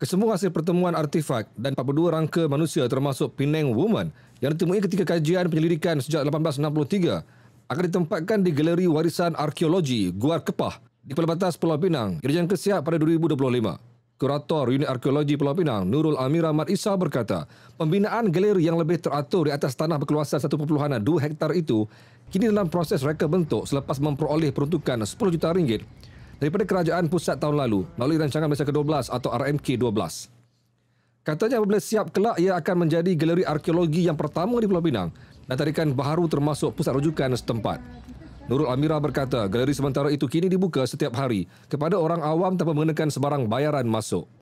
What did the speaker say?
Kesemua hasil pertemuan artifak dan 42 rangka manusia termasuk Penang Woman yang ditemui ketika kajian penyelidikan sejak 1863 akan ditempatkan di Galeri Warisan Arkeologi Gua Kepah di pelebatas Pulau Pinang dirjangka siap pada 2025. Kurator Unit Arkeologi Pulau Pinang Nurul Amir Ahmad Isa berkata, pembinaan galeri yang lebih teratur di atas tanah berkeluasan 1.2 hektar itu kini dalam proses reka bentuk selepas memperoleh peruntukan 10 juta ringgit daripada kerajaan pusat tahun lalu melalui rancangan Malaysia ke-12 atau RMK-12. Katanya apabila siap kelak ia akan menjadi galeri arkeologi yang pertama di Pulau Pinang dan tarikan baharu termasuk pusat rujukan setempat. Nurul Amira berkata, galeri sementara itu kini dibuka setiap hari kepada orang awam tanpa mengenakan sebarang bayaran masuk.